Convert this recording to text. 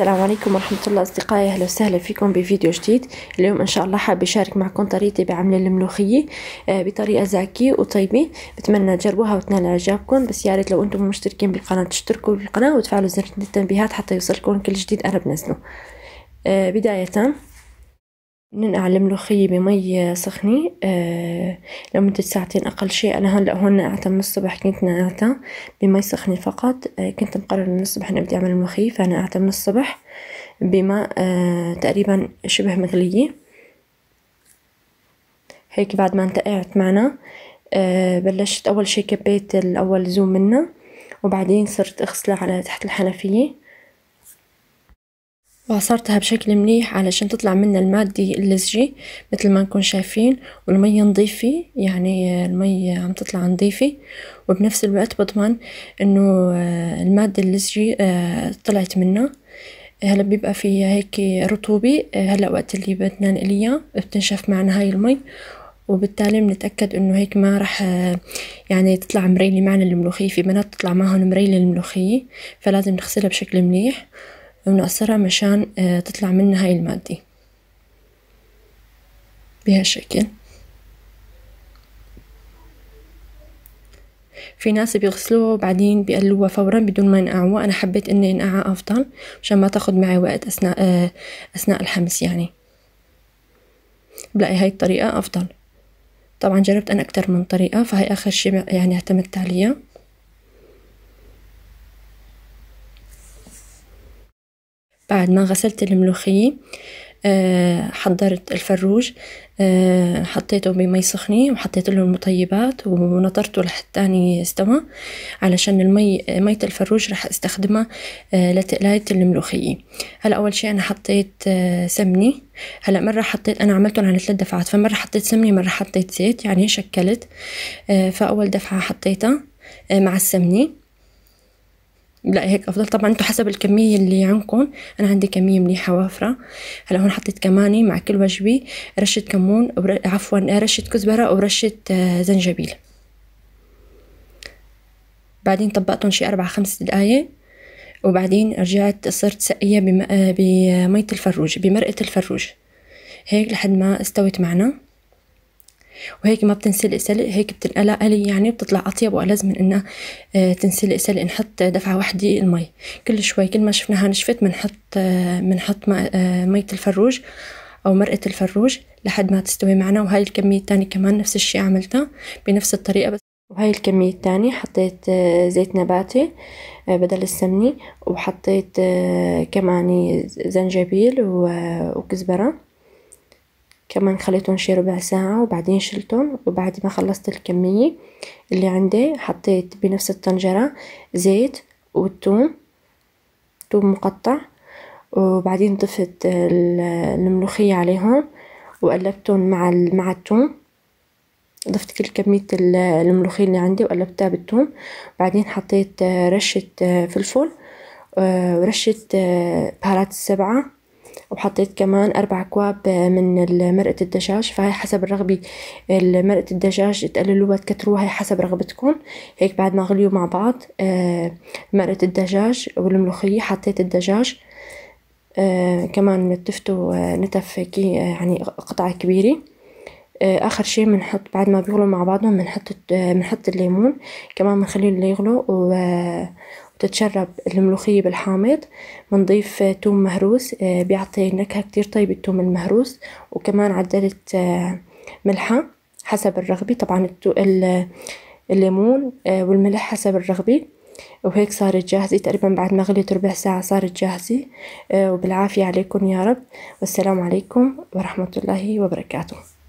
السلام عليكم ورحمة الله أصدقائي أهلا وسهلا فيكم بفيديو جديد اليوم إن شاء الله حاب أشارك معكم طريقتي بعمل الملوخية آه، بطريقة زاكية وطيبة بتمنى تجربوها وتنال إعجابكم بس يا ريت لو أنتم مشتركين بالقناة تشتركوا بالقناة وتفعلوا زر التنبيهات حتى يوصلكم كل جديد أنا بنزله آه، بداية ننقع أنا أعلم ملوخية بمي سخنة آه، لمدة ساعتين أقل شي، أنا هلأ هون نقعتها من الصبح كنت نقعتها بمي سخنة فقط، آه، كنت مقرر من الصبح إني بدي أعمل فأنا فناقعتها من الصبح بماء آه، تقريبا شبه مغلية، هيك بعد ما انتقعت معنا بلشت أول شي كبيت الأول زوم منها، وبعدين صرت أغسلها على تحت الحنفية. وعصرتها بشكل منيح علشان تطلع منا المادة اللزجة متل ما نكون شايفين والمية نظيفة يعني المية عم تطلع نظيفة وبنفس الوقت بضمن انه آه، المادة اللزجة آه، طلعت منا هلا بيبقى فيها هيك رطوبة آه، هلا وقت اللي بدنا نقليها بتنشف معنا هاي المي وبالتالي بنتأكد انه هيك ما رح يعني تطلع مريلة معنا الملوخية في بنات تطلع معهم مريلة الملوخية فلازم نغسلها بشكل منيح ونقصرها مشان آه، تطلع منا هاي المادة بهالشكل في ناس بيغسلوها وبعدين بيقلوها فورا بدون ما ينقعوها انا حبيت اني انقعها افضل مشان ما تاخد معي وقت اثناء آه، اثناء الحمس يعني بلاقي هاي الطريقة افضل طبعا جربت انا اكتر من طريقة فهي اخر شي يعني اعتمدت عليها بعد ما غسلت الملوخية آه، حضرت الفروج آه، حطيته بمي سخنة وحطيت له المطيبات ونطرته لحتى يستوى علشان المي مية الفروج رح استخدمها آه، لتقلاية الملوخية هلا أول شي أنا حطيت سمنة هلا مرة حطيت أنا عملتهم على ثلاث دفعات فمرة حطيت سمنة مرة حطيت زيت يعني شكلت فأول دفعة حطيتها مع السمنة لا هيك افضل طبعا انتم حسب الكميه اللي عندكم انا عندي كميه منيحه وافره هلا هون حطيت كماني مع كل وجبه رشه كمون وبر... عفوا رشه كزبره ورشه آه، زنجبيل بعدين طبقتهم شي أربع خمس دقايق وبعدين رجعت صرت سقية آه، بمية الفروج بمرقة الفروج هيك لحد ما استوت معنا وهيك ما بتنسلق سلق هيك بتنقلق قلي يعني بتطلع أطيب وألذ من إنها آه، تنسلق سلق نحط آه، دفعة واحدة المي كل شوي كل ما شفناها نشفت بنحط بنحط آه، مية الفروج أو مرقة الفروج لحد ما تستوي معنا وهاي الكمية التانية كمان نفس الشي عملتها بنفس الطريقة بس وهاي الكمية التانية حطيت زيت نباتي بدل السمني وحطيت كمان زنجبيل وكزبرة كمان خليتهم شي ربع ساعة وبعدين شلتهم وبعد ما خلصت الكمية اللي عندي حطيت بنفس الطنجرة زيت والثوم ثوم مقطع وبعدين ضفت الملوخية عليهم وقلبتهم مع مع الثوم ضفت كل كمية الملوخية اللي عندي وقلبتها بالثوم بعدين حطيت رشة فلفل ورشة بهارات السبعة وحطيت كمان أربع أكواب آه، من مرقة الدجاج فهي حسب الرغبة مرقة الدجاج تقللوها تكتروها حسب رغبتكم هيك بعد ما غليوا مع بعض آه، مرقة الدجاج والملوخية حطيت الدجاج آه، كمان نتفتو نتف هيكي يعني قطعة كبيرة آخر شي بنحط بعد ما بيغلوا مع بعضهم بنحط بنحط الليمون كمان بنخليه يغلو بتتشرب الملوخية بالحامض بنضيف توم مهروس آه، بيعطي نكهة كتير طيبة التوم المهروس وكمان عدلت آه، ملحة حسب الرغبة طبعا الليمون آه، والملح حسب الرغبة وهيك صارت جاهزة تقريبا بعد ما غليت ربع ساعة صارت جاهزة وبالعافية عليكم يا رب والسلام عليكم ورحمة الله وبركاته